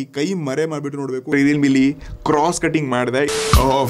ಈ ಕೈ ಮರೆ ಮಾಡಿಬಿಟ್ಟು ನೋಡ್ಬೇಕು ಕ್ರಾಸ್ ಕಟಿಂಗ್ ಮಾಡಿದೆ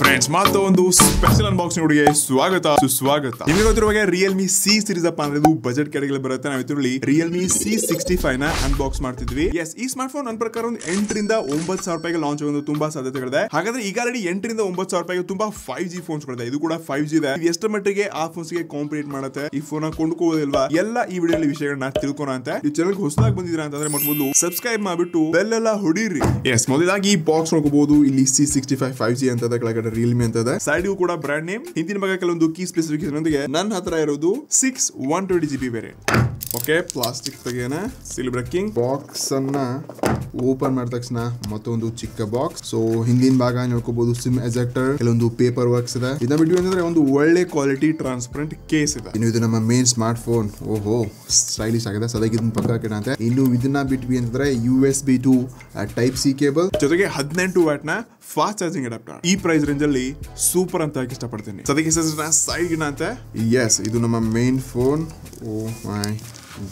ಫ್ರೆಂಡ್ಸ್ ಒಂದು ಸ್ಪೆಷಲ್ ಅನ್ಬಾಕ್ಸ್ ಹುಡುಗಿ ಸ್ವಾಗತ ಸುಸ್ವಾಗತ ನಿಮಗೆ ಗೊತ್ತಿರುವ ರಿಯಲ್ಮಿ ಸಿ ಸೀರೀಸ್ ಅಪ್ಪ ಅಂದ್ರೆ ಬಜೆಟ್ ಕೆಳಗೆ ಬರುತ್ತೆ ನಾವು real realme C sixty five ನ ಅನ್ಬಾಕ್ಸ್ ಮಾಡ್ತಿದ್ವಿ ಎಸ್ ಈ ಸ್ಮಾರ್ಟ್ ಫೋನ್ ನನ್ನ ಪ್ರಕಾರ ಒಂದು ಎಂಟರಿಂದ ಒಂಬತ್ ಸಾವಿರ ರೂಪಾಯಿಗೆ ಲಾಂಚ್ ಆಗೋದು ತುಂಬಾ ಸಾಧ್ಯತೆಗಳಿದೆ ಹಾಗಾದ್ರೆ ಈಗ ಆಲ್ರೆಡಿ ಎಂಟರಿಂದ ಒಂಬತ್ತು ಸಾವಿರ ರೂಪಾಯಿಗೆ ತುಂಬಾ ಫೈವ್ ಜಿ ಫೋನ್ಸ್ ಗಳಿದೆ ಇದು ಕೂಡ ಫೈವ್ ಜಿ ಇದೆ ಎಷ್ಟು ಮಟ್ಟಿಗೆ ಆ ಫೋನ್ಸ್ ಗೆ ಕಾಂಪಿಟೇಟ್ ಮಾಡುತ್ತೆ ಈ ಫೋನ್ ಕೊಂಡ್ಕೋದಿಲ್ವಾ ಎಲ್ಲ ಈ ವಿಡಿಯೋ ವಿಷಯಗಳನ್ನ ತಿಳ್ಕೊಣ ಈ ಚಾನಲ್ ಹೊಸದಾಗಿ ಬಂದಿದ್ರೆ ಅಂತಂದ್ರೆ ಮೊದಲು ಸಬ್ಸ್ಕ್ರೈಬ್ ಮಾಡ್ಬಿಟ್ಟು ಬೆಲ್ಲೆಲ್ಲ ಹೊಡೀರಿ ಎಸ್ ಮೊದಲಾಗಿ ಬಾಕ್ಸ್ ನೋಡ್ಕೋಬಹುದು ಇಲ್ಲಿ C sixty five five G ಅಂತ ಕೆಳಗಡೆ ರಿಯಲ್ಮಿ ಅಂತ ಇದೆ ಸೈಡ್ಗೂ ಕೂಡ ಬ್ರಾಂಡ್ ನೇಮ್ ಹಿಂದಿನ ಬಗ್ಗೆ ಕೆಲವೊಂದು ಕೀ ಸ್ಪೆಸಿಫಿಕೇಶನ್ ನನ್ನ ಹತ್ರ ಇರೋದು six one twenty G B variant okay plastic ತೆಗೆನ ಸಿಲ್ ಬ್ರೇಕಿಂಗ್ ಬಾಕ್ಸ್ ಅನ್ನ ಓಪನ್ ಮಾಡಿದ ತಕ್ಷಣ ಮತ್ತೊಂದು ಚಿಕ್ಕ ಬಾಕ್ಸ್ ಸೊ ಹಿಂದಿನ ಭಾಗ ನೋಡ್ಕೋಬಹುದು ಸಿಮ್ ಎಜೆಕ್ಟರ್ ಕೆಲವೊಂದು ಪೇಪರ್ ವರ್ಕ್ಸ್ ಇದೆ ಇದನ್ನ ಬಿಟ್ಟು ಏನಂದ್ರೆ ಒಂದು ಒಳ್ಳೆ ಕ್ವಾಲಿಟಿ ಟ್ರಾನ್ಸ್ಪರೆಂಟ್ ಕೇಸ್ ಇದೆ ಇನ್ನು ಇದು ನಮ್ಮ ಮೇನ್ ಸ್ಮಾರ್ಟ್ ಫೋನ್ ಓಹೋ ಸ್ಟೈಲಿಶ್ ಆಗಿದೆ ಸದ್ಯಕ್ಕೆ ಇದನ್ನ ಪಕ್ಕ ಕೇಳುತ್ತೆ ಇನ್ನು ಇದನ್ನ ಬಿಟ್ವಿ ಅಂತಂದ್ರೆ U S B to type C cable ಜೊತೆಗೆ ಹದಿನೆಂಟು ವ್ಯಾಟ್ ನ ಫಾಸ್ಟ್ ಚಾರ್ಜಿಂಗ್ ಅಡಾಪ್ಟರ್ ಈ ಪ್ರೈಸ್ ರೇಂಜ್ ಅಲ್ಲಿ ಸೂಪರ್ ಅಂತ ಹಾಕಿ ಇಷ್ಟಪಡ್ತೀನಿ ಸದಕ್ಕೆ ಸೈಡ್ ಗಿಡ ಅಂತೆ ಎಸ್ ಇದು ನಮ್ಮ main phone oh my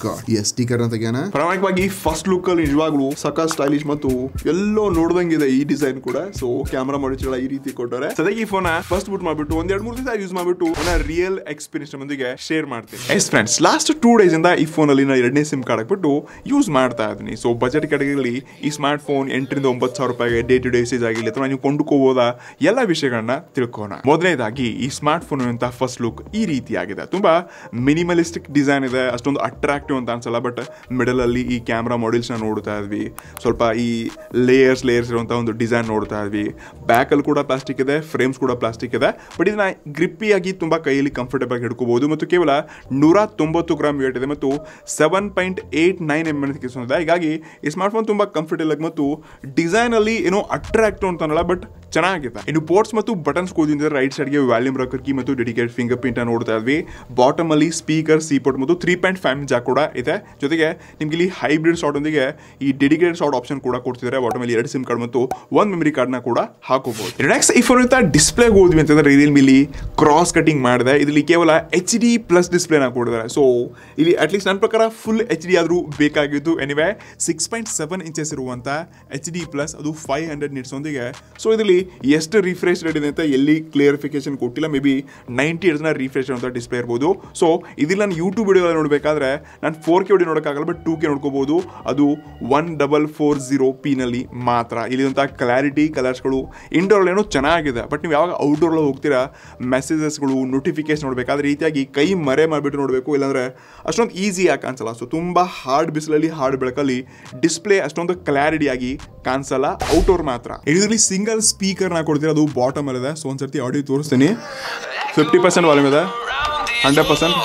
god yes sticker ಅಂತ ಪ್ರಾಮಾಣಿಕವಾಗಿ ಫಸ್ಟ್ ಲುಕ್ ಅಲ್ಲಿ ನಿಜವಾಗ್ಲೂ ಸಕ ಸ್ಟೈಲಿಶ್ ಮತ್ತು ಎಲ್ಲೋ ನೋಡ್ದಂಗಿದೆ ಈ ಡಿಸೈನ್ ಕೂಡ ಸೊ ಕ್ಯಾಮರಾ ಮಾಡಿಚಳ ಈ ರೀತಿ ಕೊಟ್ಟರೆ ಸದ್ಯ ಈ ಫೋನ್ ಫಸ್ಟ್ ಬುಟ್ ಮಾಡ್ಬಿಟ್ಟು ಒಂದ್ ಎರಡ್ ಮೂರು ದಿನ ಯೂಸ್ ಮಾಡ್ಬಿಟ್ಟು ರಿಯಲ್ ಎಕ್ಸ್ಪೀರಿಯನ್ಸ್ ಮಂದಿಗೆ ಶೇರ್ ಮಾಡ್ತೀನಿ yes friends last two days ಇಂದ ಈ ಫೋನ್ ಅಲ್ಲಿ ಎರಡನೇ ಸಿಮ್ ಕಾರ್ಡ್ ಹಾಕ್ಬಿಟ್ಟು ಯೂಸ್ ಮಾಡ್ತಾ ಇದ್ದೀನಿ ಸೊ ಬಜೆಟ್ ಕಡೆಗಳಲ್ಲಿ ಈ ಸ್ಮಾರ್ಟ್ ಫೋನ್ ಎಂಟರಿಂದ ಒಂಬತ್ತು ಸಾವಿರ ರೂಪಾಯಿಗೆ ಡೇ ಟು ಡೇ ಯೂಸೇಜ್ ಆಗಿಲ್ಲ ಅಥವಾ ನೀವು ಕೊಂಡುಕೋಬೋದ ಎಲ್ಲ ವಿಷಯಗಳನ್ನ ತಿಳ್ಕೋಣ ಮೊದಲನೇದಾಗಿ ಈ ಸ್ಮಾರ್ಟ್ ಫೋನ್ ಅಂತ ಫಸ್ಟ್ ಲುಕ್ ಈ ರೀತಿ ಆಗಿದೆ ತುಂಬಾ ಮಿನಿಮಲಿಸ್ಟಿಕ್ ಡಿಸೈನ್ ಇದೆ ಅಷ್ಟೊಂದು ಅಟ್ರಾಕ್ಟ್ ಅಟ್ರಾಕ್ಟಿವ್ ಅಂತ ಅನ್ಸಲ್ಲ ಬಟ್ ಮಿಡಲಲ್ಲಿ ಈ ಕ್ಯಾಮ್ರಾ ಮಾಡೆಲ್ಸ್ನ ನೋಡ್ತಾ ಇದ್ವಿ ಸ್ವಲ್ಪ ಈ ಲೇಯರ್ಸ್ ಲೇಯರ್ಸ್ ಇರುವಂಥ ಒಂದು ಡಿಸೈನ್ ನೋಡ್ತಾ ಇದ್ವಿ ಬ್ಯಾಕಲ್ಲಿ ಕೂಡ ಪ್ಲಾಸ್ಟಿಕ್ ಇದೆ ಫ್ರೇಮ್ಸ್ ಕೂಡ ಪ್ಲಾಸ್ಟಿಕ್ ಇದೆ ಬಟ್ ಇದನ್ನ ಗ್ರಿಪ್ಪಿಯಾಗಿ ತುಂಬ ಕೈಯಲ್ಲಿ ಕಂಫರ್ಟೇಬಲ್ ಆಗಿ ಹಿಡ್ಕೋಬಹುದು ಮತ್ತು ಕೇವಲ ನೂರ ತೊಂಬತ್ತು ಗ್ರಾಮ್ ವೇಟ್ ಇದೆ ಮತ್ತು seven point eight nine M L ಕಿಸ್ ಹೀಗಾಗಿ ಈ ಸ್ಮಾರ್ಟ್ಫೋನ್ ತುಂಬ ಕಂಫರ್ಟೇಬಲ್ ಆಗಿ ಮತ್ತು ಡಿಸೈನಲ್ಲಿ ಏನೋ ಅಟ್ರಾಕ್ಟಿವ್ ಅಂತನಲ್ಲ ಬಟ್ ಚೆನ್ನಾಗಿದೆ ಇನ್ನು ಪೋರ್ಟ್ಸ್ ಮತ್ತು ಬಟನ್ಸ್ ಕೂದಿಂದ ರೈಟ್ ಸೈಡ್ಗೆ ವ್ಯಾಲ್ಯೂಮ್ ರಾಕರ್ ಕಿ ಮತ್ತು ಡೆಡಿಕೇಟ್ ಫಿಂಗರ್ ಪ್ರಿಂಟ್ ನೋಡ್ತಾ ಇದ್ವಿ ಬಾಟಮ್ ಅಲ್ಲಿ ಸ್ಪೀಕರ್ ಸಿ ಪೋರ್ಟ್ ಮತ್ತು ತ್ರೀ ಪಾಯಿಂಟ್ ಫೈವ್ ಜಾಕ್ ಕೂಡ ಇದೆ ಜೊತೆಗೆ ನಿಮ್ಗೆ ಇಲ್ಲಿ ಹೈಬ್ರಿಡ್ ಶಾರ್ಟ್ ಒಂದಿಗೆ ಈ ಡೆಡಿಕೇಟ್ ಶಾರ್ಟ್ ಆಪ್ಷನ್ ಕೂಡ ಕೊಡ್ತಿದ್ದಾರೆ ಬಾಟಮ್ ಅಲ್ಲಿ ಎರಡು ಸಿಮ್ ಕಾರ್ಡ್ ಮತ್ತು ಒನ್ ಮೆಮರಿ ಕಾರ್ಡ್ ನ ಕೂಡ ಹಾಕೋಬಹುದು ನೆಕ್ಸ್ಟ್ ಈ ಫೋನ್ ಡಿಸ್ಪ್ಲೇ ಹೋದ್ವಿ ಅಂತಂದ್ರೆ ರೀಲ್ ಇಲ್ಲಿ ಕ್ರಾಸ್ ಕಟಿಂಗ್ ಮಾಡಿದೆ ಇದರಲ್ಲಿ ಕೇವಲ ಎಚ್ ಡಿ ಪ್ಲಸ್ ಡಿಸ್ಪ್ಲೇನ ಕೊಡಿದ್ದಾರೆ ಸೊ ಇಲ್ಲಿ ಅಟ್ಲೀಸ್ಟ್ ನನ್ನ ಪ್ರಕಾರ ಫುಲ್ ಎಚ್ ಡಿ ಆದರೂ ಬೇಕಾಗಿದ್ದು anyway six point seven inches ಇರುವಂಥ ಎಚ್ ಡಿ ಪ್ಲಸ್ ಅದು ಫೈವ್ ಹಂಡ್ರೆಡ್ ನಿಟ್ಸ್ ಒಂದಿಗೆ ಸೊ ಇದರಲ್ಲಿ ಎಷ್ಟು ರಿಫ್ರೆಶ್ ರೇಟ್ ಇದೆ ಅಂತ ಎಲ್ಲಿ ಕ್ಲಿಯರಿಫಿಕೇಶನ್ ಕೊಟ್ಟಿಲ್ಲ ಮೇ ಬಿ ನೈಂಟಿ ಇಯರ್ಸ್ನ ರಿಫ್ರೆಶ್ ಅಂತ ಡಿಸ್ಪ್ಲೇ ಇರ್ಬೋದು ಸೊ ಇದಿಲ್ಲ ನಾನು ಯೂಟ್ಯೂಬ್ ವಿಡಿಯೋಗಳು ನೋಡಬೇಕಾದ್ರೆ ನಾನು ಫೋರ್ ಕೆ ವಿಡಿಯೋ ನೋಡೋಕ್ಕಾಗಲ್ಲ ಬಟ್ ಟೂ ಕೆ ನೋಡ್ಕೋಬೋದು ಅದು ಒನ್ ಡಬಲ್ ಫೋರ್ ಝೀರೋ ಪಿನಲ್ಲಿ ಮಾತ್ರ ಇಲ್ಲಿದಂಥ ಕ್ಲಾರಿಟಿ ಕಲರ್ಸ್ಗಳು ಏನೋ ಚೆನ್ನಾಗಿದೆ ಬಟ್ ನೀವು ಯಾವಾಗ ಔಟ್ಡೋರಲ್ಲಿ ಹೋಗ್ತೀರಾ ಮೆಸೇಜಸ್ಗಳು ನೋಟಿಫಿಕೇಶನ್ ನೋಡಬೇಕಾದ್ರೆ ರೀತಿಯಾಗಿ ಕೈ ಮರೆ ಮಾಡಿಬಿಟ್ಟು ನೋಡಬೇಕು ಇಲ್ಲಾಂದರೆ ಅಷ್ಟೊಂದು ಈಸಿ ಆಗಿ ಕಾಣಿಸಲ್ಲ ಸೊ ತುಂಬ ಹಾರ್ಡ್ ಬಿಸಿಲಲ್ಲಿ ಹಾರ್ಡ್ ಬೆಳಕಲ್ಲಿ ಡಿಸ್ಪ್ಲೇ ಅಷ್ಟೊಂದು ಕ್ಲಾರಿಟಿಯಾಗಿ ಕಾಣಿಸಲ್ಲ ಔಟ್ಡೋರ್ ಮಾತ್ರ ಇದರಲ್ಲಿ ಸಿಂಗಲ್ ಸ್ಪೀಕರ್ ಸ್ಪೀಕರ್ ನಾ ಬಾಟಮ್ ಇದೆ ಸೊ ಒಂದ್ಸರ್ತಿ ಸರ್ತಿ ಆಡಿಯೋ ತೋರಿಸ್ತೀನಿ ಫಿಫ್ಟಿ ಪರ್ಸೆಂಟ್ ವಾಲ್ಯೂಮ್ ಇದೆ ಹಂಡ್ರೆಡ್ ಪರ್ಸೆಂಟ್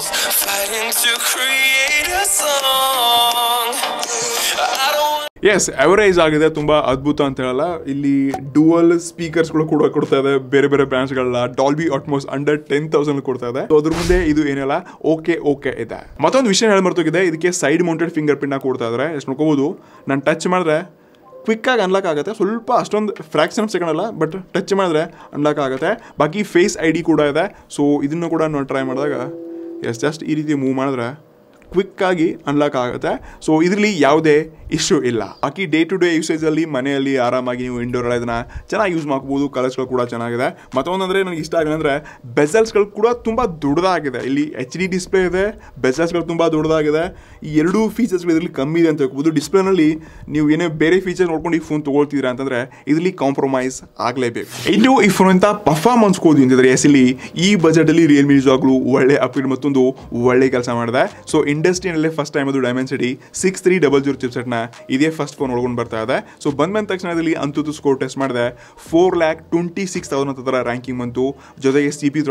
ಎಸ್ ಎವರೇಜ್ ಆಗಿದೆ ತುಂಬ ಅದ್ಭುತ ಅಂತ ಹೇಳಲ್ಲ ಇಲ್ಲಿ ಡುವಲ್ ಸ್ಪೀಕರ್ಸ್ಗಳು ಕೂಡ ಕೊಡ್ತಾ ಇದೆ ಬೇರೆ ಬೇರೆ ಬ್ರ್ಯಾಂಡ್ಸ್ಗಳನ್ನ Dolby Atmos under ten thousand ಕೊಡ್ತಾ ಇದೆ ಅದ್ರ ಮುಂದೆ ಇದು ಏನಿಲ್ಲ ಓಕೆ ಓಕೆ ಇದೆ ಮತ್ತೊಂದು ವಿಷಯ ಹೇಳ್ಮರ್ತೋಗಿದೆ ಇದಕ್ಕೆ ಸೈಡ್ ಮೌಂಟೆಡ್ ಫಿಂಗರ್ ಪ್ರಿಂಟ್ ಕೊಡ್ತಾ ಇದ್ದಾರೆ ಎಷ್ಟು ನೋಡ್ಕೋಬೋದು ನಾನು ಟಚ್ ಮಾಡಿದ್ರೆ ಕ್ವಿಕ್ಕಾಗಿ ಅನ್ಲಾಕ್ ಆಗುತ್ತೆ ಸ್ವಲ್ಪ ಅಷ್ಟೊಂದು ಫ್ರ್ಯಾಕ್ಷನ್ ಆಫ್ ಸೆಕೆಂಡ್ ಅಲ್ಲ ಬಟ್ ಟಚ್ ಮಾಡಿದ್ರೆ ಅನ್ಲಾಕ್ ಆಗುತ್ತೆ ಬಾಕಿ ಫೇಸ್ ಐ ಡಿ ಕೂಡ ಇದೆ ಸೊ ಇದನ್ನು ಕೂಡ ನಾವು ಟ್ರೈ ಮಾಡಿದಾಗ ಎಸ್ ಜಸ್ಟ್ ಈ ರೀತಿ ಮೂವ್ ಮಾಡಿದ್ರೆ ಕ್ವಿಕ್ಕಾಗಿ ಅನ್ಲಾಕ್ ಆಗುತ್ತೆ ಸೊ ಇದರಲ್ಲಿ ಯಾವುದೇ ಇಶ್ಯೂ ಇಲ್ಲ ಆಕಿ ಡೇ ಟು ಡೇ ಯೂಸೇಜಲ್ಲಿ ಮನೆಯಲ್ಲಿ ಆರಾಮಾಗಿ ನೀವು ಇಂಡೋರ್ ಇದನ್ನು ಚೆನ್ನಾಗಿ ಯೂಸ್ ಮಾಡ್ಬೋದು ಕಲರ್ಸ್ಗಳು ಕೂಡ ಚೆನ್ನಾಗಿದೆ ಮತ್ತೊಂದಂದರೆ ನನಗೆ ಇಷ್ಟ ಆಗಿಲ್ಲ ಅಂದರೆ ಬೆಸಲ್ಸ್ಗಳು ಕೂಡ ತುಂಬ ದೊಡ್ಡದಾಗಿದೆ ಇಲ್ಲಿ ಎಚ್ ಡಿ ಡಿಸ್ಪ್ಲೇ ಇದೆ ಬೆಸಲ್ಸ್ಗಳು ತುಂಬ ದೊಡ್ಡದಾಗಿದೆ ಈ ಎರಡೂ ಫೀಚರ್ಸ್ಗಳು ಇದರಲ್ಲಿ ಕಮ್ಮಿ ಇದೆ ಅಂತ ಹೇಳ್ಬೋದು ಡಿಸ್ಪ್ಲೇನಲ್ಲಿ ನೀವು ಏನೇ ಬೇರೆ ಫೀಚರ್ ನೋಡ್ಕೊಂಡು ಈ ಫೋನ್ ತೊಗೊಳ್ತಿದ್ದೀರಾ ಅಂತಂದರೆ ಇದರಲ್ಲಿ ಕಾಂಪ್ರಮೈಸ್ ಆಗಲೇಬೇಕು ಇನ್ನು ಈ ಫೋನ್ ಅಂತ ಪರ್ಫಾರ್ಮೆನ್ಸ್ ಕೋದು ಅಂತಿದ್ರೆ ಎಸ್ ಇಲ್ಲಿ ಈ ಬಜೆಟಲ್ಲಿ ರಿಯಲ್ಮಿ ಯೂಸ್ ಆಗಲು ಒಳ್ಳೆ ಅಪ್ಗ್ರೇಡ್ ಮತ್ತೊಂದು ಒಳ್ಳೆ ಕೆಲಸ ಮಾಡಿದೆ ಸೊ ಇಂಡಸ್ಟ್ರಿಯಲ್ಲೇ ಫಸ್ಟ್ ಟೈಮ್ ಅದು Dimensity six three double zero ಚಿಪ್ಸೆಟ್ನ ಇದೇ ಫಸ್ಟ್ ಫೋನ್ ಒಳಗೊಂಡು ಬರ್ತಾ ಇದೆ ಸೊ ಬಂದ ತಕ್ಷಣದಲ್ಲಿ ಅಂತೂ ಸ್ಕೋರ್ ಟೆಸ್ಟ್ ಮಾಡಿದೆ four lakh twenty six thousand ಅಂತ ಥರ ರ್ಯಾಂಕಿಂಗ್ ಬಂತು ಜೊತೆಗೆ ಸಿ ಪಿ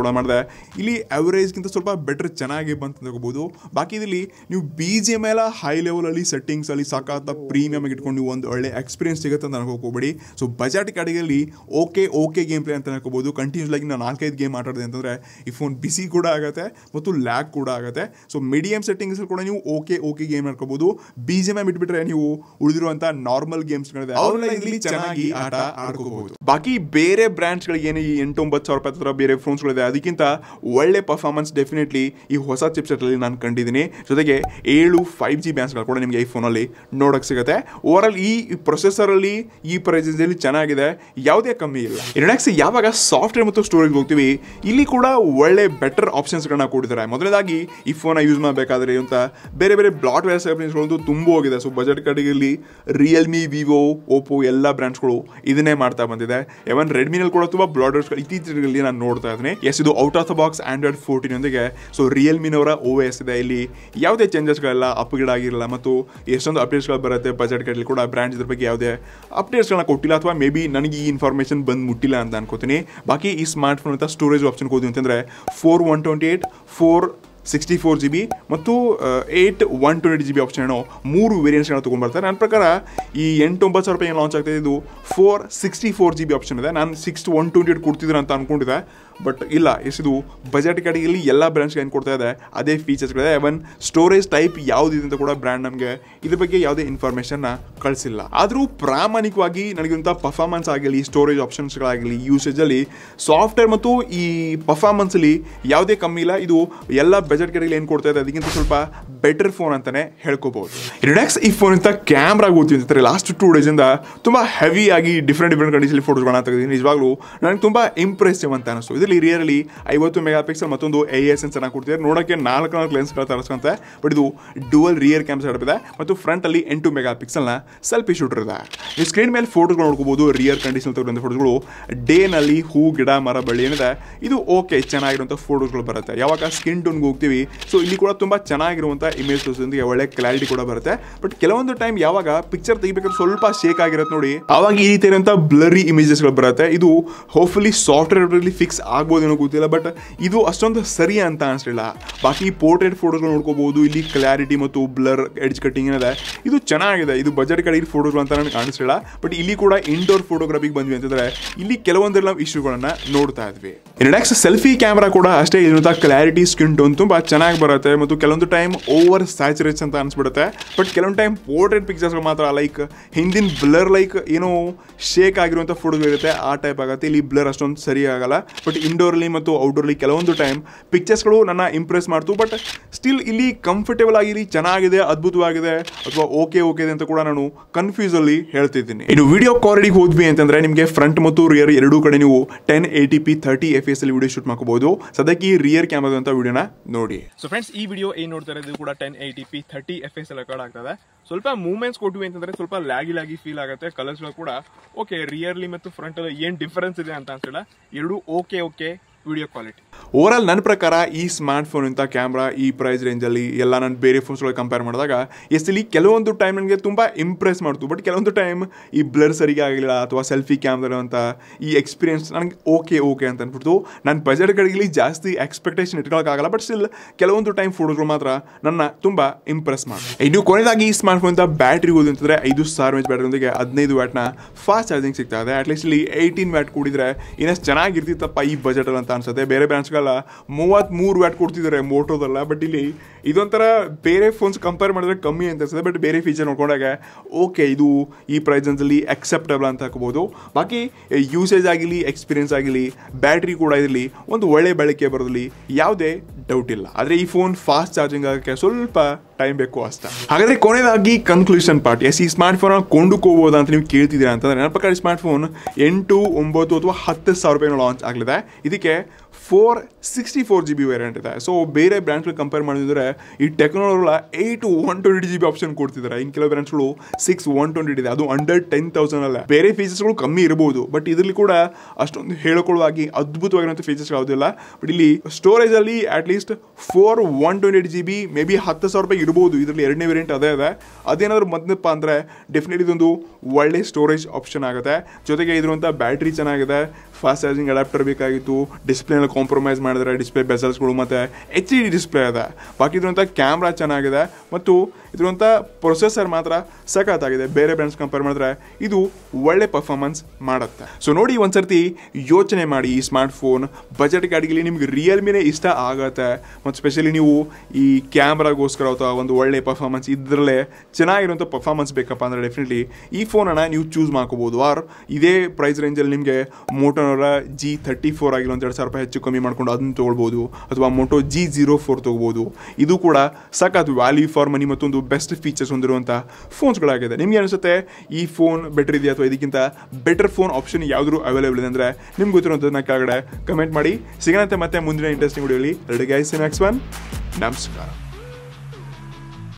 ಕೂಡ ಮಾಡಿದೆ ಇಲ್ಲಿ ಅವರೇಜ್ಗಿಂತ ಸ್ವಲ್ಪ ಬೆಟರ್ ಚೆನ್ನಾಗಿ ಬಂತು ತಗೋಬೋದು ಬಾಕಿ ಇದರಲ್ಲಿ ನೀವು ಬಿ ಜಿ ಎಮ್ ಎಲ್ಲ ಹೈ ಲೆವೆಲಲ್ಲಿ ಸೆಟ್ಟಿಂಗ್ಸಲ್ಲಿ ಸಾಕಾತ ಪ್ರೀಮಿಯಮ್ ಇಟ್ಕೊಂಡು ನೀವು ಒಂದು ಒಳ್ಳೆ ಎಕ್ಸ್ಪೀರಿಯನ್ಸ್ ಸಿಗುತ್ತೆ ಅಂತ ಅನ್ಕೋಬೇಡಿ ಸೊ ಬಜೆಟ್ ಕಡೆಯಲ್ಲಿ ಓಕೆ ಓಕೆ ಗೇಮ್ ಪ್ಲೇ ಅಂತ ಅನ್ಕೋಬೋದು ಕಂಟಿನ್ಯೂಸ್ ಆಗಿ ನಾನು ನಾಲ್ಕೈದು ಗೇಮ್ ಆಟಾಡಿದೆ ಅಂತಂದರೆ ಈ ಫೋನ್ ಬಿಸಿ ಕೂಡ ಆಗುತ್ತೆ ಮತ್ತು ಲ್ಯಾಕ್ ಕೂಡ ಆಗುತ್ತೆ ಸೊ ಮೀಡಿಯಾ ಗೇಮ್ ಸೆಟ್ಟಿಂಗ್ಸ್ ಕೂಡ ನೀವು ಓಕೆ ಓಕೆ ಗೇಮ್ ಆಡ್ಕೋಬಹುದು ಬಿ ಜಿ ಎಂ ಬಿಟ್ಬಿಟ್ರೆ ನೀವು ಉಳಿದಿರುವಂತ ನಾರ್ಮಲ್ ಗೇಮ್ಸ್ ಗಳಿದೆ ಇಲ್ಲಿ ಚೆನ್ನಾಗಿ ಆಟ ಆಡ್ಕೋಬಹುದು ಬಾಕಿ ಬೇರೆ ಗಳಿಗೆ ಏನು ಈ ಎಂಟೊಂಬತ್ತು ಸಾವಿರ ರೂಪಾಯಿ ಬೇರೆ ಬೇರೆ ಗಳಿದೆ ಅದಕ್ಕಿಂತ ಒಳ್ಳೆ ಪರ್ಫಾರ್ಮೆನ್ಸ್ ಡೆಫಿನೆಟ್ಲಿ ಈ ಹೊಸ ಅಲ್ಲಿ ನಾನು ಕಂಡಿದ್ದೀನಿ ಜೊತೆಗೆ ಏಳು ಫೈವ್ ಜಿ ಗಳು ಕೂಡ ನಿಮಗೆ ಈ ಅಲ್ಲಿ ನೋಡಕ್ ಸಿಗುತ್ತೆ ಓವರ್ ಆಲ್ ಈ ಪ್ರೊಸೆಸರ್ ಅಲ್ಲಿ ಈ ಅಲ್ಲಿ ಚೆನ್ನಾಗಿದೆ ಯಾವುದೇ ಕಮ್ಮಿ ಇಲ್ಲ ಇನ್ನು ಯಾವಾಗ ಸಾಫ್ಟ್ವೇರ್ ಮತ್ತು ಸ್ಟೋರೇಜ್ ಹೋಗ್ತೀವಿ ಇಲ್ಲಿ ಕೂಡ ಒಳ್ಳೆ ಬೆಟರ್ ಆಪ್ಷನ್ಸ್ ಆಪ್ಷನ್ಸ್ಗಳನ್ನ ಕೊಟ್ಟಿದ್ದಾರೆ ಮೊದಲನೇದಾಗಿ ಈ ಫೋನ್ ಯೂಸ್ ಮಾಡಬೇಕು ಮಾಡಬೇಕಾದ್ರೆ ಅಂತ ಬೇರೆ ಬೇರೆ ಬ್ಲಾಟ್ ವೇರ್ಸ್ ಕಂಪ್ನೀಸ್ಗಳಂತೂ ತುಂಬ ಹೋಗಿದೆ ಸೊ ಬಜೆಟ್ ಕಡೆಯಲ್ಲಿ ರಿಯಲ್ಮಿ ವಿವೊ ಓಪೋ ಎಲ್ಲ ಬ್ರ್ಯಾಂಡ್ಸ್ಗಳು ಇದನ್ನೇ ಮಾಡ್ತಾ ಬಂದಿದೆ ಇವನ್ ರೆಡ್ಮಿನಲ್ಲಿ ಕೂಡ ತುಂಬ ಬ್ಲಾಡರ್ಸ್ಗಳು ಇತ್ತೀಚಿನಲ್ಲಿ ನಾನು ನೋಡ್ತಾ ಇದ್ದೀನಿ ಎಸ್ ಇದು out of the box Android ಒಂದಿಗೆ ಸೊ ರಿಯಲ್ಮಿನವರ ಓ ಎಸ್ ಇದೆ ಇಲ್ಲಿ ಯಾವುದೇ ಚೇಂಜಸ್ಗಳೆಲ್ಲ ಅಪ್ಗ್ರೇಡ್ ಆಗಿರಲ್ಲ ಮತ್ತು ಎಷ್ಟೊಂದು ಅಪ್ಡೇಟ್ಸ್ಗಳು ಬರುತ್ತೆ ಬಜೆಟ್ ಕಡೆಯಲ್ಲಿ ಕೂಡ ಬ್ರ್ಯಾಂಡ್ ಇದ್ರ ಬಗ್ಗೆ ಯಾವುದೇ ಅಪ್ಡೇಟ್ಸ್ಗಳನ್ನ ಕೊಟ್ಟಿಲ್ಲ ಅಥವಾ ಮೇ ಬಿ ನನಗೆ ಈ ಇನ್ಫಾರ್ಮೇಷನ್ ಬಂದು ಮುಟ್ಟಿಲ್ಲ ಅಂತ ಅನ್ಕೋತೀನಿ ಬಾಕಿ ಈ ಸ್ಮಾರ್ಟ್ ಫೋನ್ ಅಂತ ಸ್ಟೋರೇಜ್ ಆಪ್ಷನ್ ಹೋದ್ವಿ ಅಂತಂದ್ರೆ four one twenty eight four sixty four G B ಮತ್ತು eight one twenty G B option ಏನೋ ಮೂರು ವೇರಿಯಂಟ್ಸ್ಗಳನ್ನ ತೊಗೊಂಡ್ಬರ್ತಾರೆ ನನ್ನ ಪ್ರಕಾರ ಈ ಎಂಟೊಂಬತ್ತು ಸಾವಿರ ರೂಪಾಯಿ ಲಾಂಚ್ ಆಗ್ತಾ ಇದು four sixty four G B option ಇದೆ ನಾನು ಸಿಕ್ಸ್ಟ್ ಒನ್ ಟ್ವೆಂಟಿ ಏಟ್ ಕೊಡ್ತಿದ್ರು ಅಂತ ಅಂದ್ಕೊಂಡಿದ್ದೆ ಬಟ್ ಇಲ್ಲ ಇದು ಬಜೆಟ್ ಇಲ್ಲಿ ಎಲ್ಲ ಬ್ರ್ಯಾಂಡ್ಸ್ಗೆ ಏನು ಕೊಡ್ತಾ ಇದೆ ಅದೇ ಫೀಚರ್ಸ್ಗಳಿದೆ ಇವನ್ ಸ್ಟೋರೇಜ್ ಟೈಪ್ ಯಾವುದಿದೆ ಅಂತ ಕೂಡ ಬ್ರ್ಯಾಂಡ್ ನಮಗೆ ಇದ್ರ ಬಗ್ಗೆ ಯಾವುದೇ ಇನ್ಫಾರ್ಮೇಷನ್ನ ಕಳಿಸಿಲ್ಲ ಆದರೂ ಪ್ರಾಮಾಣಿಕವಾಗಿ ನನಗಿಂತ ಪರ್ಫಾರ್ಮೆನ್ಸ್ ಆಗಲಿ ಸ್ಟೋರೇಜ್ ಆಪ್ಷನ್ಸ್ಗಳಾಗಲಿ ಯೂಸೇಜಲ್ಲಿ ಸಾಫ್ಟ್ವೇರ್ ಮತ್ತು ಈ ಪರ್ಫಾರ್ಮೆನ್ಸಲ್ಲಿ ಯಾವುದೇ ಕಮ್ಮಿ ಇಲ್ಲ ಇದು ಎಲ್ಲ ಬಜೆಟ್ ಕಡೆಗೆ ಏನು ಕೊಡ್ತಾ ಇದೆ ಅದಕ್ಕಿಂತ ಸ್ವಲ್ಪ ಬೆಟರ್ ಫೋನ್ ಅಂತಲೇ ಹೇಳ್ಕೋಬಹುದು ರಿಡಾಕ್ಸ್ ಈ ಫೋನ್ ಇಂತ ಕ್ಯಾಮ್ರಾ ಅಂತಾರೆ ಲಾಸ್ಟ್ ಟೂ ಡೇಸಿಂದ ತುಂಬ ಆಗಿ ಡಿಫ್ರೆಂಟ್ ಡಿಫ್ರೆಂಟ್ ಕಂಡೀಷನ್ ಫೋಟೋಸ್ಗಳನ್ನ ತೆಗೆದಿದ್ದೀನಿ ನಿಜವಾಗ್ಲೂ ನನಗೆ ತುಂಬ ಇಂಪ್ರೆಸಿವ್ ಅಂತ ಅನಿಸ್ತು ಇದರಲ್ಲಿ ರಿಯರ್ಲಿ ಐವತ್ತು ಮೆಗಾ ಪಿಕ್ಸಲ್ ಮತ್ತೊಂದು ಎ ಎಸ್ e ಚೆನ್ನಾಗಿ ಕೊಡ್ತಿದ್ದಾರೆ ನೋಡೋಕ್ಕೆ ನಾಲ್ಕು ನಾಲ್ಕು ಲೆನ್ಸ್ಗಳು ತರಿಸ್ಕೊಂತ ಬಟ್ ಇದು ಡುವಲ್ ರಿಯರ್ ಕ್ಯಾಮ್ರಾ ಇದೆ ಮತ್ತು ಫ್ರಂಟಲ್ಲಿ ಎಂಟು ಮೆಗಾ ಪಿಕ್ಸೆಲ್ನ ಸೆಲ್ಫಿ ಶೂಟರ್ ಇದೆ ಈ ಸ್ಕ್ರೀನ್ ಮೇಲೆ ಫೋಟೋಗಳು ನೋಡ್ಕೋಬೋದು ರಿಯರ್ ಕಂಡೀಷನ್ ತಗೊಂಡ ಫೋಟೋಗಳು ಡೇನಲ್ಲಿ ಹೂ ಗಿಡ ಮರ ಬಳ್ಳಿ ಏನಿದೆ ಇದು ಓಕೆ ಚೆನ್ನಾಗಿರುವಂಥ ಫೋಟೋಸ್ಗಳು ಬರುತ್ತೆ ಯಾವಾಗ ಸ್ಕಿನ್ ಟೋನ್ಗೆ ಹೋಗ್ತೀವಿ ಹೋಗ್ತೀವಿ ಸೊ ಇಲ್ಲಿ ಕೂಡ ತುಂಬ ಚೆನ್ನಾಗಿರುವಂಥ ಇಮೇಜ್ ಒಳ್ಳೆ ಕ್ಲಾರಿಟಿ ಕೂಡ ಬರುತ್ತೆ ಬಟ್ ಕೆಲವೊಂದು ಟೈಮ್ ಯಾವಾಗ ಪಿಕ್ಚರ್ ತೆಗಿಬೇಕಾದ್ರೆ ಸ್ವಲ್ಪ ಶೇಕ್ ಆಗಿರುತ್ತೆ ನೋಡಿ ಆವಾಗ ಈ ರೀತಿ ಬ್ಲರಿ ಇಮೇಜಸ್ಗಳು ಬರುತ್ತೆ ಇದು ಹೋಪ್ಫುಲಿ ಸಾಫ್ಟ್ವೇರ್ ಫಿಕ್ಸ್ ಆಗ್ಬೋದೇನೋ ಗೊತ್ತಿಲ್ಲ ಬಟ್ ಇದು ಅಷ್ಟೊಂದು ಸರಿ ಅಂತ ಅನಿಸ್ಲಿಲ್ಲ ಬಾಕಿ ಪೋರ್ಟ್ರೇಟ್ ಫೋಟೋಗಳು ನೋಡ್ಕೋಬಹುದು ಇಲ್ಲಿ ಕ್ಲಾರಿಟಿ ಮತ್ತು ಬ್ಲರ್ ಎಡ್ಜ್ ಕಟ್ಟಿಂಗ್ ಏನಿದೆ ಇದು ಚೆನ್ನಾಗಿದೆ ಇದು ಬಜೆಟ್ ಕಡೆ ಫೋಟೋಗಳು ಅಂತ ನನಗೆ ಕಾಣಿಸ್ಲಿಲ್ಲ ಬಟ್ ಇಲ್ಲಿ ಕೂಡ ಇಂಡೋರ್ ಫೋಟೋಗ್ರಫಿಗೆ ಬಂದ್ವಿ ಅಂತಂದ್ರೆ ಇಲ್ಲಿ ಕೆಲವೊಂದೆಲ್ಲ ಇಶ್ಯೂಗಳನ್ನ ನೋಡ್ತಾ ಇದ್ವಿ ನೆಕ್ಸ್ಟ್ ಸೆಲ್ಫಿ ಕ್ಯಾಮರಾ ಕೂಡ ಅಷ್ಟೇ ಇರುವಂತಹ ಕ್ಲಾರಿಟಿ ಸ್ಕಿನ್ ಟೋನ್ ತುಂಬ ಚೆನ್ನಾಗಿ ಬರುತ್ತೆ ಮತ್ತು ಕೆಲವೊಂದು ಟೈಮ್ ಓವರ್ ಸ್ಯಾಚುರೇಷನ್ ಅಂತ ಅನಿಸ್ಬಿಡುತ್ತೆ ಬಟ್ ಕೆಲವೊಂದು ಟೈಮ್ ಪೋರ್ಟ್ರೇಟ್ ಪಿಕ್ಚರ್ಸ್ಗಳು ಮಾತ್ರ ಲೈಕ್ ಹಿಂದಿನ ಬ್ಲರ್ ಲೈಕ್ ಏನೋ ಶೇಕ್ ಆಗಿರುವಂಥ ಇರುತ್ತೆ ಆ ಟೈಪ್ ಆಗುತ್ತೆ ಇಲ್ಲಿ ಬ್ಲರ್ ಅಷ್ಟೊಂದು ಸರಿ ಆಗಲ್ಲ ಬಟ್ ಇಂಡೋರ್ಲಿ ಮತ್ತು ಔಟ್ಡೋರ್ಲಿ ಕೆಲವೊಂದು ಟೈಮ್ ಗಳು ನನ್ನ ಇಂಪ್ರೆಸ್ ಮಾಡ್ತು ಬಟ್ ಸ್ಟಿಲ್ ಇಲ್ಲಿ ಕಂಫರ್ಟೇಬಲ್ ಆಗಿ ಚೆನ್ನಾಗಿದೆ ಅದ್ಭುತವಾಗಿದೆ ಅಥವಾ ಓಕೆ ಓಕೆ ಅಂತ ಕೂಡ ನಾನು ಕನ್ಫ್ಯೂಸಲ್ಲಿ ಹೇಳ್ತಿದ್ದೀನಿ ಇನ್ನು ವಿಡಿಯೋ ಕ್ವಾಲಿಟಿಗೆ ಹೋದ್ವಿ ಅಂತಂದ್ರೆ ನಿಮಗೆ ಫ್ರಂಟ್ ಮತ್ತು ರಿಯರ್ ಎರಡೂ ಕಡೆ ನೀವು ten eighty P thirty F S ಅಲ್ಲಿ ವಿಡಿಯೋ ಶೂಟ್ ಮಾಡ್ಕೋಬಹುದು ಸದ್ಯಕ್ಕೆ ರಿಯರ್ ಕ್ಯಾಮ್ರಾದಂಥ ವಿಡಿಯೋನ ನೋಡಿ ನೋಡಿ ಸೊ ಫ್ರೆಂಡ್ಸ್ ಈ ವಿಡಿಯೋ ಏನ್ ನೋಡ್ತಾರೆ ಇದು ಕೂಡ ten eighty P thirty F S record ಆಗ್ತದೆ ಸ್ವಲ್ಪ ಮೂವ್ಮೆಂಟ್ಸ್ ಕೊಟ್ಟಿವಿ ಅಂತಂದ್ರೆ ಸ್ವಲ್ಪ ಲ್ಯಾಗಿ ಲ್ಯಾಗಿ ಫೀಲ್ ಆಗುತ್ತೆ ಕಲರ್ಸ್ಗಳು ಕೂಡ ಓಕೆ ರಿಯರ್ಲಿ ಮತ್ತು ಫ್ರಂಟ್ ಏನ್ ಡಿಫರೆನ್ಸ್ ಇದೆ ಅಂತ ಅನ್ಸಲ್ಲ ಎರಡು okay okay video quality overall ನನ್ನ ಪ್ರಕಾರ ಈ ಸ್ಮಾರ್ಟ್ ಫೋನ್ ಇಂಥ ಕ್ಯಾಮ್ರಾ ಈ ಪ್ರೈಸ್ ರೇಂಜಲ್ಲಿ ಎಲ್ಲ ನಾನು ಬೇರೆ ಫೋನ್ಸ್ಗಳಿಗೆ ಕಂಪೇರ್ ಮಾಡಿದಾಗ ಎಸ್ ಇಲ್ಲಿ ಕೆಲವೊಂದು ಟೈಮ್ ನನಗೆ ತುಂಬ ಇಂಪ್ರೆಸ್ ಮಾಡ್ತು ಬಟ್ ಕೆಲವೊಂದು ಟೈಮ್ ಈ ಬ್ಲರ್ ಸರಿಗೆ ಆಗಲಿಲ್ಲ ಅಥವಾ ಸೆಲ್ಫಿ ಕ್ಯಾಮ್ರಾ ಅಂತ ಈ ಎಕ್ಸ್ಪೀರಿಯನ್ಸ್ ನನಗೆ ಓಕೆ ಓಕೆ ಅಂತ ಅನ್ಬಿಡ್ತು ನನ್ನ ಬಜೆಟ್ ಕಡೆಗೆ ಜಾಸ್ತಿ ಎಕ್ಸ್ಪೆಕ್ಟೇಷನ್ ಇಟ್ಕೊಳ್ಳೋಕ್ಕಾಗಲ್ಲ ಬಟ್ ಸ್ಟಿಲ್ ಕೆಲವೊಂದು ಟೈಮ್ ಫೋಟೋಗಳು ಮಾತ್ರ ನನ್ನ ತುಂಬ ಇಂಪ್ರೆಸ್ ಮಾಡಿ ಇನ್ನು ಕೊನೆಯದಾಗಿ ಈ ಸ್ಮಾರ್ಟ್ ಫೋನ್ ಬ್ಯಾಟ್ರಿ ಓದು ಅಂತಂದರೆ ಐದು ಸಾವಿರ ಬ್ಯಾಟ್ರಿ ಬ್ಯಾಟ್ರಿಯೊಂದಿಗೆ ಹದಿನೈದು ವ್ಯಾಟ್ನ ಫಾಸ್ಟ್ ಚಾರ್ಜಿಂಗ್ ಸಿಗ್ತಾ ಇದೆ ಅಟ್ಲೀಸ್ಟ್ ಇಲ್ಲಿ ಏಯ್ಟೀನ್ ವ್ಯಾಟ್ ಕೂಡಿದ್ರೆ ಇನ್ನಷ್ಟು ಚೆನ್ನಾಗಿರ್ತಿತ್ತಪ್ಪ ಈ ಬಜೆಟಲ್ಲಿ ಅಂತ ಅನ್ಸುತ್ತೆ ಬೇರೆ ಮೂವತ್ತ್ ಮೂರು ವ್ಯಾಟ್ ಕೊಡ್ತಿದ್ದಾರೆ ಮೋಟೋದಲ್ಲ ಬಟ್ ಇಲ್ಲಿ ಇದೊಂಥರ ಬೇರೆ ಫೋನ್ಸ್ ಕಂಪೇರ್ ಮಾಡಿದ್ರೆ ಕಮ್ಮಿ ಅಂತ ಅನ್ಸುತ್ತೆ ಬಟ್ ಬೇರೆ ಫೀಚರ್ ನೋಡ್ಕೊಂಡಾಗ ಓಕೆ ಇದು ಈ ಪ್ರೈಸಲ್ಲಿ ಅಕ್ಸೆಪ್ಟಬಲ್ ಅಂತ ಹಾಕ್ಬೋದು ಬಾಕಿ ಯೂಸೇಜ್ ಆಗಿರಲಿ ಎಕ್ಸ್ಪೀರಿಯನ್ಸ್ ಆಗಲಿ ಬ್ಯಾಟ್ರಿ ಕೂಡ ಇರಲಿ ಒಂದು ಒಳ್ಳೆ ಬಳಕೆ ಬರಲಿ ಯಾವುದೇ ಡೌಟ್ ಇಲ್ಲ ಆದರೆ ಈ ಫೋನ್ ಫಾಸ್ಟ್ ಚಾರ್ಜಿಂಗ್ ಆಗೋಕ್ಕೆ ಸ್ವಲ್ಪ ಟೈಮ್ ಬೇಕು ಅಷ್ಟ ಹಾಗಾದರೆ ಕೊನೆಯದಾಗಿ ಕನ್ಕ್ಲೂಷನ್ ಪಾರ್ಟ್ ಎಸ್ ಈ ಸ್ಮಾರ್ಟ್ ಫೋನ್ ಕೊಂಡುಕೋಬೋದಾ ಅಂತ ನೀವು ಕೇಳ್ತಿದ್ದೀರಾ ಅಂತಂದರೆ ನನ್ನ ಪ್ರಕಾರ ಸ್ಮಾರ್ಟ್ ಫೋನ್ ಎಂಟು ಒಂಬತ್ತು ಅಥವಾ ಹತ್ತು ಸಾವಿರ ರೂಪಾಯಿನ ಲಾಂಚ್ ಆಗಲಿದೆ ಇದಕ್ಕೆ four sixty four G B variant ಇದೆ ಸೊ ಬೇರೆ ಬ್ರ್ಯಾಂಡ್ಸ್ಗಳು ಕಂಪೇರ್ ಮಾಡಿದ್ರೆ ಈ ಟೆಕ್ನಾಲಜಿಲ್ಲ eight one twenty G B option ಕೊಡ್ತಿದ್ದಾರೆ ಇನ್ನು ಕೆಲವು ಬ್ರ್ಯಾಂಡ್ಸ್ಗಳು ಸಿಕ್ಸ್ ಒನ್ ಟ್ವೆಂಟಿ ಇದೆ ಅದು ಅಂಡರ್ ಟೆನ್ ತೌಸಂಡ್ ಅಲ್ಲ ಬೇರೆ ಫೀಚರ್ಸ್ಗಳು ಕಮ್ಮಿ ಇರಬಹುದು ಬಟ್ ಇದರಲ್ಲಿ ಕೂಡ ಅಷ್ಟೊಂದು ಹೇಳಿಕೊಳ್ಳುವಾಗಿ ಅದ್ಭುತವಾಗಿರುವಂಥ ಫೀಚರ್ಸ್ ಯಾವುದಿಲ್ಲ ಬಟ್ ಇಲ್ಲಿ ಸ್ಟೋರೇಜಲ್ಲಿ at least four one twenty G B maybe ಹತ್ತು ಸಾವಿರ ರೂಪಾಯಿ ಇರ್ಬೋದು ಇದರಲ್ಲಿ ಎರಡನೇ ವೇರಿಯಂಟ್ ಅದೇ ಇದೆ ಅದೇನಾದರೂ ಮೊದಲಪ್ಪ ಅಂದರೆ ಡೆಫಿನೆಟ್ಲಿ ಇದೊಂದು ಒಳ್ಳೆ ಸ್ಟೋರೇಜ್ ಆಪ್ಷನ್ ಆಗುತ್ತೆ ಜೊತೆಗೆ ಇದ್ರಂಥ ಬ್ಯಾಟ್ರಿ ಚೆನ್ನಾಗಿದೆ ಫಾಸ್ಟ್ ಚಾರ್ಜಿಂಗ್ ಅಡಾಪ್ಟರ್ ಬೇಕಾಗಿತ್ತು ಡಿಸ್ಪ್ಲೇನಲ್ಲಿ ಕಾಂಪ್ರಮೈಸ್ ಮಾಡಿದ್ರೆ ಡಿಸ್ಪ್ಲೇ ಬೆಸಲ್ಸ್ಗಳು ಮತ್ತು ಎಚ್ ಡಿ ಡಿಸ್ಪ್ಲೇ ಇದೆ ಬಾಕಿದ್ರಂಥ ಕ್ಯಾಮ್ರಾ ಚೆನ್ನಾಗಿದೆ ಮತ್ತು ಇದರಂಥ ಪ್ರೊಸೆಸರ್ ಮಾತ್ರ ಸಖತ್ತಾಗಿದೆ ಬೇರೆ ಬ್ರ್ಯಾಂಡ್ಸ್ ಕಂಪೇರ್ ಮಾಡಿದ್ರೆ ಇದು ಒಳ್ಳೆ ಪರ್ಫಾರ್ಮೆನ್ಸ್ ಮಾಡುತ್ತೆ ಸೊ ನೋಡಿ ಒಂದ್ಸರ್ತಿ ಯೋಚನೆ ಮಾಡಿ ಈ ಸ್ಮಾರ್ಟ್ ಫೋನ್ ಬಜೆಟ್ ಗಾಡಿಗೆ ನಿಮ್ಗೆ ರಿಯಲ್ಮಿನೇ ಇಷ್ಟ ಆಗತ್ತೆ ಮತ್ತು ಸ್ಪೆಷಲಿ ನೀವು ಈ ಕ್ಯಾಮ್ರಾಗೋಸ್ಕರ ಅಥವಾ ಒಂದು ಒಳ್ಳೆ ಪರ್ಫಾರ್ಮೆನ್ಸ್ ಇದರಲ್ಲೇ ಚೆನ್ನಾಗಿರುವಂಥ ಪರ್ಫಾರ್ಮೆನ್ಸ್ ಬೇಕಪ್ಪ ಅಂದರೆ ಡೆಫಿನೆಟ್ಲಿ ಈ ಫೋನನ್ನು ನೀವು ಚೂಸ್ ಮಾಡ್ಕೋಬೋದು ಆರ್ ಇದೇ ಪ್ರೈಸ್ ರೇಂಜಲ್ಲಿ ನಿಮಗೆ ಮೋಟೋನವರ ಜಿ ತರ್ಟಿ ಫೋರ್ ಆಗಿರೋ ಒಂದು ಎರಡು ಸಾವಿರ ರೂಪಾಯಿ ಹೆಚ್ಚು ಕಮ್ಮಿ ಮಾಡ್ಕೊಂಡು ಅದನ್ನು ತೊಗೊಳ್ಬೋದು ಅಥವಾ ಮೋಟೋ ಜಿ ಜೀರೋ ಫೋರ್ ತೊಗೋಬೋದು ಇದು ಕೂಡ ಸಖತ್ ವ್ಯಾಲ್ಯೂ ಫಾರ್ ಮನಿ ಮತ್ತೊಂದು ಬೆಸ್ಟ್ ಫೀಚರ್ಸ್ ಹೊಂದಿರುವಂಥ ಫೋನ್ಸ್ಗಳಾಗಿದೆ ನಿಮ್ಗೆ ಅನಿಸುತ್ತೆ ಈ ಫೋನ್ ಬೆಟರ್ ಇದೆಯಾ ಅಥವಾ ಇದಕ್ಕಿಂತ ಬೆಟರ್ ಫೋನ್ ಆಪ್ಷನ್ ಯಾವುದೂ ಅವೈಲೇಬಲ್ ಇದೆ ಅಂದರೆ ನಿಮ್ಗೆ ಗೊತ್ತಿರುವಂಥದ್ದನ್ನ ಕೆಳಗಡೆ ಕಮೆಂಟ್ ಮಾಡಿ ಸಿಗೋಣಂತೆ ಮತ್ತೆ ಮುಂದಿನ ಇಂಟ್ರೆಸ್ಟಿಂಗ್ ವಿಡಿಯೋಲಿ ರೆಡಿ ಗೈಸ್ ನೆಕ್ಸ್ಟ್ ಒನ್ ನಮಸ್ಕಾರ